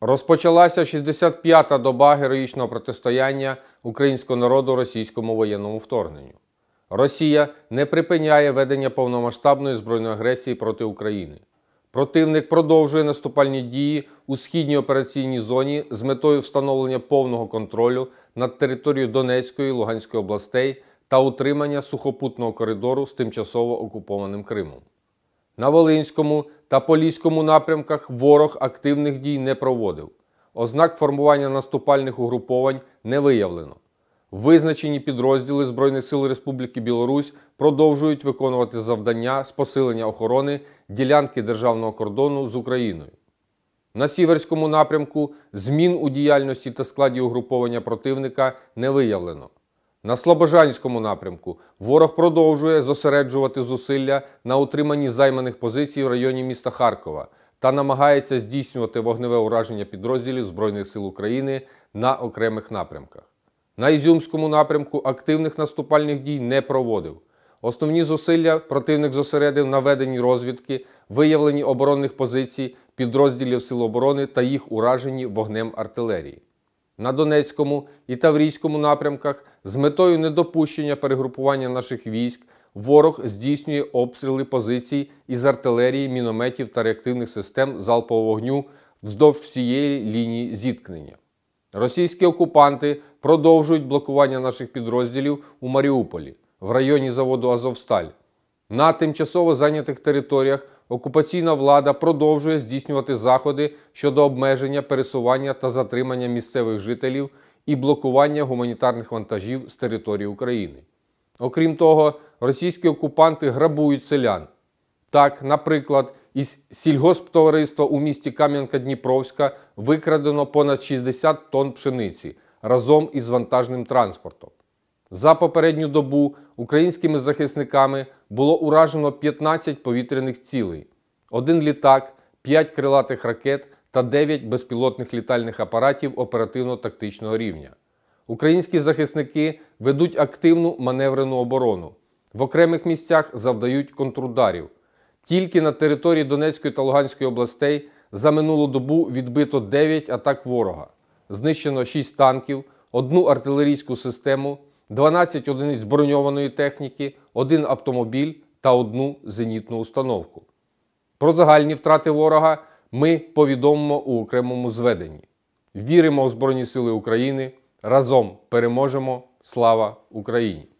Розпочалася 65-та доба героїчного протистояння українського народу російському воєнному вторгненню. Росія не припиняє ведення повномасштабної збройної агресії проти України. Противник продовжує наступальні дії у східній операційній зоні з метою встановлення повного контролю над територією Донецької і Луганської областей та утримання сухопутного коридору з тимчасово окупованим Кримом. На Волинському та Поліському напрямках ворог активних дій не проводив. Ознак формування наступальних угруповань не виявлено. Визначені підрозділи Збройних сил Республіки Білорусь продовжують виконувати завдання з посилення охорони ділянки державного кордону з Україною. На сіверському напрямку змін у діяльності та складі угруповання противника не виявлено. На Слобожанському напрямку ворог продовжує зосереджувати зусилля на утриманні займаних позицій в районі міста Харкова та намагається здійснювати вогневе ураження підрозділів Збройних сил України на окремих напрямках. На Ізюмському напрямку активних наступальних дій не проводив. Основні зусилля противник зосередив на веденні розвідки, виявленні оборонних позицій підрозділів Сил оборони та їх ураженні вогнем артилерії на Донецькому і Таврійському напрямках з метою недопущення перегрупування наших військ ворог здійснює обстріли позицій із артилерії, мінометів та реактивних систем залпового вогню вздовж всієї лінії зіткнення. Російські окупанти продовжують блокування наших підрозділів у Маріуполі в районі заводу Азовсталь. На тимчасово зайнятих територіях Окупаційна влада продовжує здійснювати заходи щодо обмеження, пересування та затримання місцевих жителів і блокування гуманітарних вантажів з території України. Окрім того, російські окупанти грабують селян. Так, наприклад, із сільгосптовариства у місті Кам'янка-Дніпровська викрадено понад 60 тонн пшениці разом із вантажним транспортом. За попередню добу українськими захисниками було уражено 15 повітряних цілей, один літак, 5 крилатих ракет та 9 безпілотних літальних апаратів оперативно-тактичного рівня. Українські захисники ведуть активну маневрену оборону, в окремих місцях завдають контрударів. Тільки на території Донецької та Луганської областей за минулу добу відбито 9 атак ворога, знищено 6 танків, одну артилерійську систему, 12 одиниць броньованої техніки, один автомобіль та одну зенітну установку. Про загальні втрати ворога ми повідомимо у окремому зведенні. Віримо в Збройні Сили України. Разом переможемо! Слава Україні!